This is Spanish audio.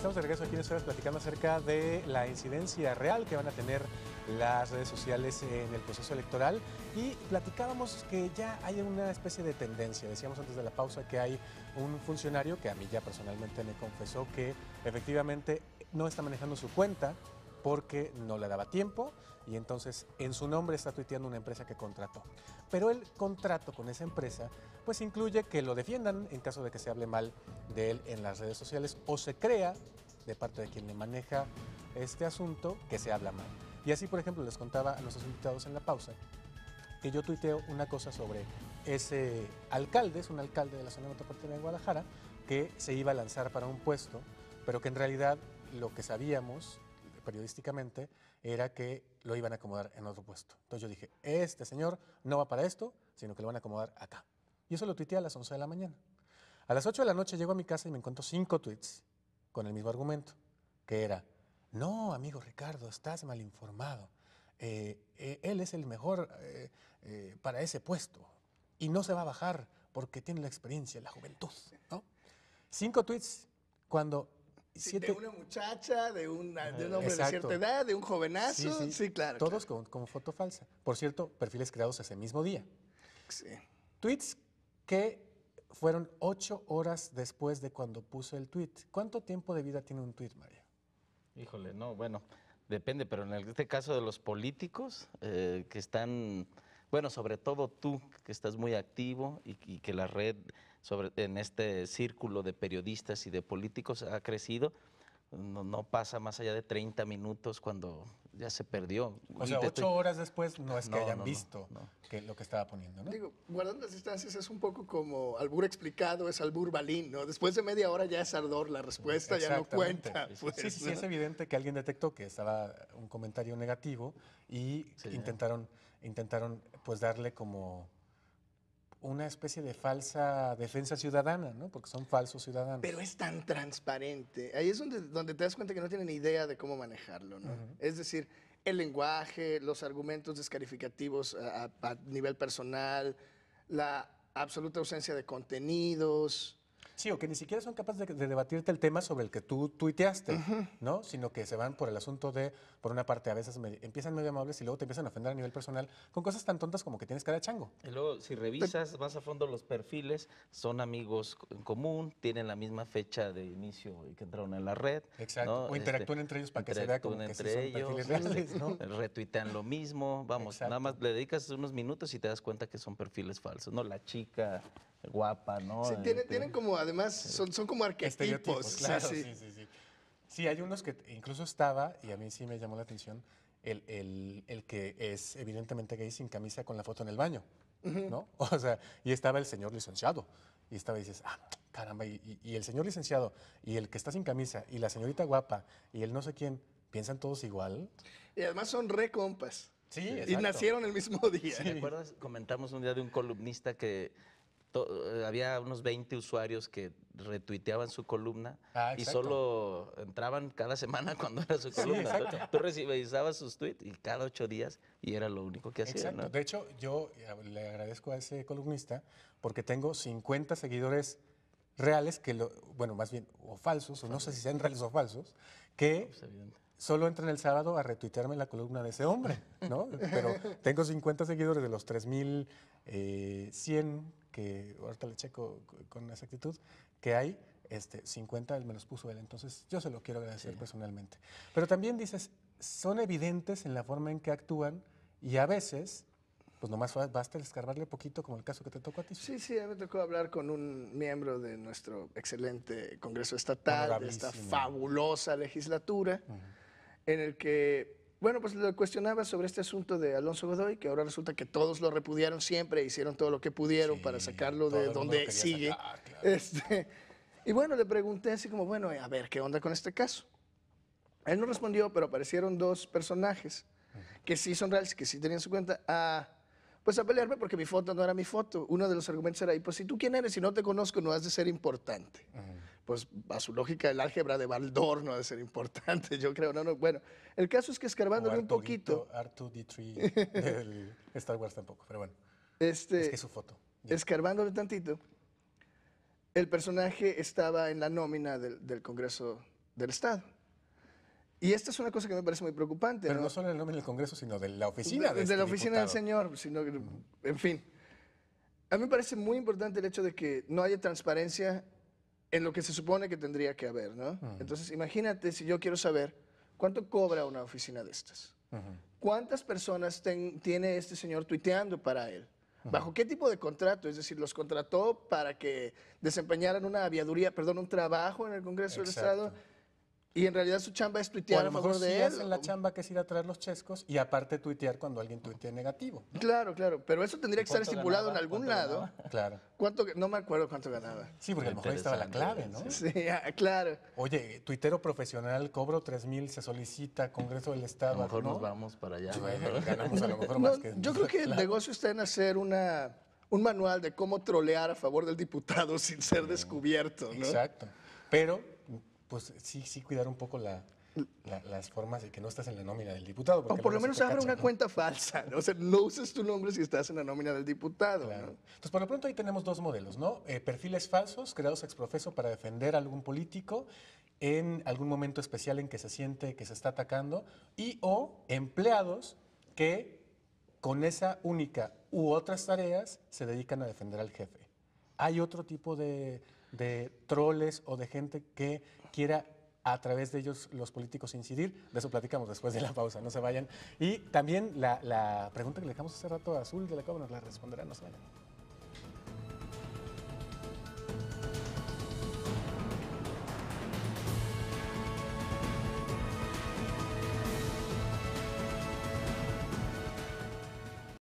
Estamos de regreso aquí en Horas platicando acerca de la incidencia real que van a tener las redes sociales en el proceso electoral y platicábamos que ya hay una especie de tendencia. Decíamos antes de la pausa que hay un funcionario que a mí ya personalmente me confesó que efectivamente no está manejando su cuenta, porque no le daba tiempo y entonces en su nombre está tuiteando una empresa que contrató. Pero el contrato con esa empresa pues incluye que lo defiendan en caso de que se hable mal de él en las redes sociales o se crea de parte de quien le maneja este asunto que se habla mal. Y así, por ejemplo, les contaba a los invitados en la pausa que yo tuiteo una cosa sobre ese alcalde, es un alcalde de la zona metropolitana de Guadalajara, que se iba a lanzar para un puesto, pero que en realidad lo que sabíamos periodísticamente era que lo iban a acomodar en otro puesto. Entonces yo dije, este señor no va para esto, sino que lo van a acomodar acá. Y eso lo tuiteé a las 11 de la mañana. A las 8 de la noche llego a mi casa y me encuentro cinco tweets con el mismo argumento, que era, no, amigo Ricardo, estás mal informado. Eh, eh, él es el mejor eh, para ese puesto y no se va a bajar porque tiene la experiencia, la juventud. ¿no? Cinco tweets cuando de una muchacha, de, de un hombre de cierta edad, de un jovenazo. Sí, claro. Todos como Con, foto falsa. Por cierto, perfiles creados ese mismo día. Sí. Tweets que fueron ocho horas después de cuando puso el tweet. ¿Cuánto tiempo de vida tiene un tweet, María? Híjole, no, bueno, depende, pero en este caso de los políticos eh, que están bueno, sobre todo tú que estás muy activo y, que la red sobre, en este círculo de periodistas y de políticos ha crecido, no, pasa más allá de 30 minutos cuando ya se perdió. O sea, ocho horas después no es que hayan visto lo que estaba poniendo, ¿no? Digo, guardando las distancias es un poco como albur explicado, es albur balín, ¿no? Después de media hora ya es ardor, la respuesta ya no cuenta. sí, sí, sí, pues, es evidente que alguien detectó que estaba un comentario negativo y intentaron, intentaron pues darle como una especie de falsa defensa ciudadana, ¿no? Porque son falsos ciudadanos. Pero es tan transparente. Ahí es donde, donde te das cuenta que no tienen idea de cómo manejarlo, ¿no? Es decir, el lenguaje, los argumentos descalificativos a nivel personal, la absoluta ausencia de contenidos, Sí, o que ni siquiera son capaces de, debatirte el tema sobre el que tú tuiteaste, ¿no? Sino que se van por el asunto de, por una parte, a veces empiezan medio amables y luego te empiezan a ofender a nivel personal con cosas tan tontas como que tienes cara de chango. Y luego, si revisas vas a fondo los perfiles, son amigos en común, tienen la misma fecha de inicio y que entraron en la red. Exacto. O este, interactúan entre ellos para que se vea como que perfiles reales, ¿no? Retuitean lo mismo, vamos, nada más le dedicas unos minutos y te das cuenta que son perfiles falsos, ¿no? La chica guapa, ¿no? Sí, tienen, como, además, son, como arquetipos. Claro, sí, sí. sí, sí, hay unos que incluso estaba, y a mí sí me llamó la atención, el, que es evidentemente gay sin camisa con la foto en el baño, ¿no? O sea, y estaba el señor licenciado, y estaba y dices, ah, caramba, y, el señor licenciado, y el que está sin camisa, y la señorita guapa, y el no sé quién, ¿piensan todos igual? Y además son re compas. Sí, Y nacieron el mismo día. ¿Te acuerdas? Comentamos un día de un columnista que había unos 20 usuarios que retuiteaban su columna ah, y solo entraban cada semana cuando era su columna. tú, tú sus tweets y cada ocho días y era lo único que hacía. De hecho, yo eh, le agradezco a ese columnista porque tengo 50 seguidores reales que bueno, más bien, o falsos, o no sé si sean reales o falsos, que pues, solo entra en el sábado a retuitearme la columna de ese hombre, ¿no? Pero tengo 50 seguidores de los 3100 eh, que ahorita le checo con exactitud que hay, este 50 él me los puso él, entonces yo se lo quiero agradecer personalmente. Pero también dices, son evidentes en la forma en que actúan y a veces pues nomás basta escarbarle poquito, como el caso que te tocó a ti. Sí, sí, me tocó hablar con un miembro de nuestro excelente Congreso Estatal, de esta fabulosa legislatura en el que, bueno, pues lo cuestionaba sobre este asunto de Alonso Godoy, que ahora resulta que todos lo repudiaron siempre, hicieron todo lo que pudieron para sacarlo de donde sigue. este, y bueno, le pregunté así como, bueno, a ver, ¿qué onda con este caso? Él no respondió, pero aparecieron dos personajes que sí son reales, que sí tenían su cuenta, a, pues a pelearme porque mi foto no era mi foto. Uno de los argumentos era, y pues si tú quién eres, si no te conozco, no has de ser importante pues a su lógica el álgebra de Baldor no ha de ser importante, yo creo, no, no, bueno, el caso es que escarbándole un poquito... r d 3 Star Wars tampoco, pero bueno, este, es que su foto. Escarbándole tantito, el personaje estaba en la nómina del, Congreso del Estado. Y esta es una cosa que me parece muy preocupante. Pero no, solo en la nómina del Congreso, sino de la oficina de, este de, la oficina del señor, sino, en fin. A mí me parece muy importante el hecho de que no haya transparencia en lo que se supone que tendría que haber, ¿no? Entonces, imagínate si yo quiero saber cuánto cobra una oficina de estas. ¿Cuántas personas tiene este señor tuiteando para él? ¿Bajo qué tipo de contrato? Es decir, los contrató para que desempeñaran una aviaduría, perdón, un trabajo en el Congreso del Estado y en realidad su chamba es tuitear a, favor de sí él. la chamba que es ir a traer los chescos y aparte tuitear cuando alguien tuitea negativo. Claro, claro. Pero eso tendría que estar estipulado en algún lado. Claro. ¿Cuánto, no me acuerdo cuánto ganaba. Sí, porque a lo mejor ahí estaba la clave, ¿no? Sí, ah, claro. Oye, tuitero profesional, cobro 3000 mil, se solicita, Congreso del Estado. A lo mejor nos vamos para allá. ganamos a lo mejor más que... Yo creo que el negocio está en hacer una, un manual de cómo trolear a favor del diputado sin ser descubierto, ¿no? Exacto. Pero pues sí, sí cuidar un poco las formas de que no estás en la nómina del diputado. O por lo menos abre una cuenta falsa, ¿no? o sea, no uses tu nombre si estás en la nómina del diputado. Entonces, por lo pronto ahí tenemos dos modelos, ¿no? Eh, perfiles falsos creados ex profeso para defender a algún político en algún momento especial en que se siente que se está atacando y o empleados que con esa única u otras tareas se dedican a defender al jefe hay otro tipo de, troles o de gente que quiera a través de ellos los políticos incidir. De eso platicamos después de la pausa, no se vayan. Y también la, pregunta que le dejamos hace rato a Azul de la Cámara la responderá, no se vayan.